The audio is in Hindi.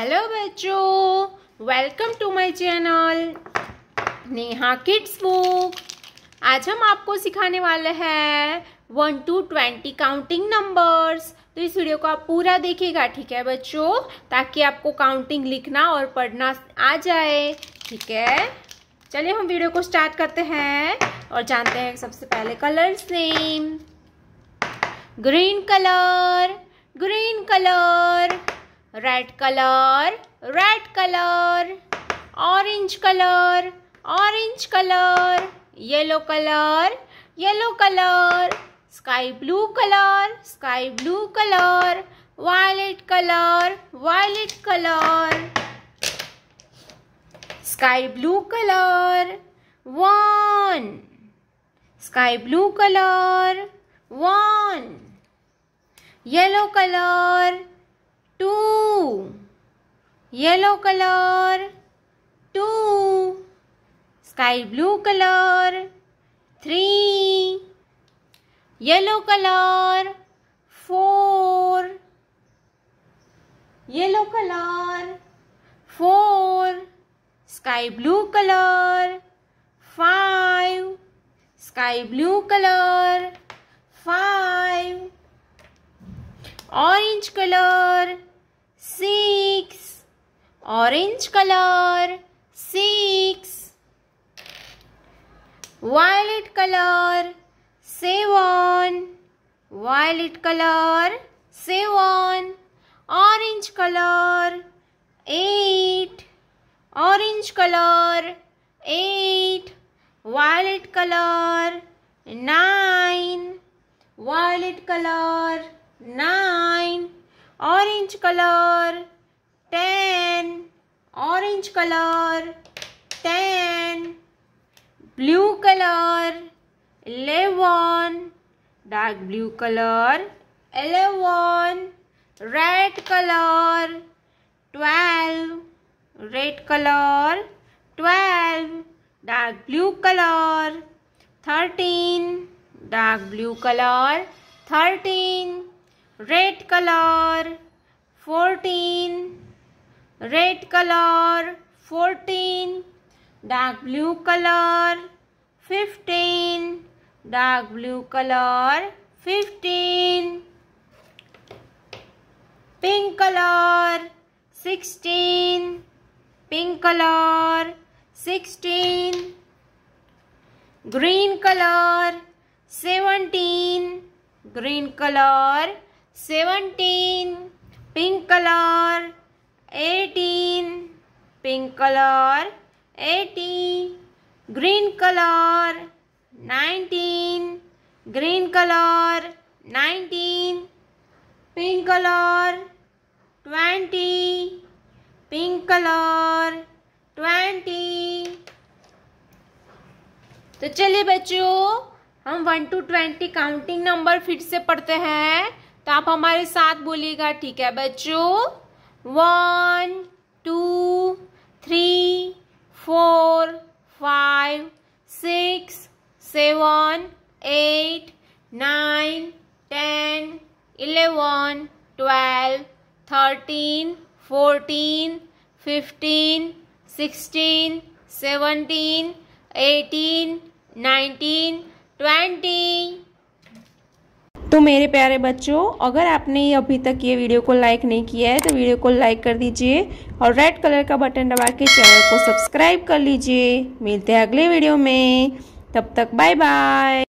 हेलो बच्चों welcome to my channel Neha kids book आज हम आपको सिखाने वाले हैं one to twenty counting numbers तो इस वीडियो को आप पूरा देखिएगा ठीक है बच्चों ताकि आपको काउंटिंग लिखना और पढ़ना आ जाए ठीक है चलिए हम वीडियो को स्टार्ट करते हैं और जानते हैं सबसे पहले colours name green colour green colour red colour red colour orange colour orange colour yellow colour yellow colour sky blue colour sky blue colour violet colour violet colour sky blue colour one sky blue colour one yellow colour two two yellow color two sky blue color three yellow color four yellow color four sky blue color five sky blue color five orange color six orange color six violet color seven violet color seven orange color eight orange color eight violet color nine violet color nine orange color 10 orange color 10 blue color 11 dark blue color 11 red color 12 red color 12 dark blue color 13 dark blue color 13 red color 14 red color 14 dark blue color 15 dark blue color 15 pink color 16 pink color 16 green color 17 green color seventeen pink colour eighteen pink colour eighty green colour nineteen green colour nineteen pink colour twenty pink colour twenty तो चलिए बच्चों हम one to twenty counting number फिर से पढ़ते हैं तो आप हमारे साथ बोलिएगा ठीक है बच्चों one two three four five six seven eight nine ten eleven twelve thirteen fourteen fifteen sixteen seventeen eighteen nineteen twenty तो मेरे प्यारे बच्चों अगर आपने अभी तक ये वीडियो को लाइक नहीं किया है तो वीडियो को लाइक कर दीजिए और रेड कलर का बटन दबा के चैनल को सब्सक्राइब कर लीजिए मिलते हैं अगले वीडियो में तब तक बाय बाय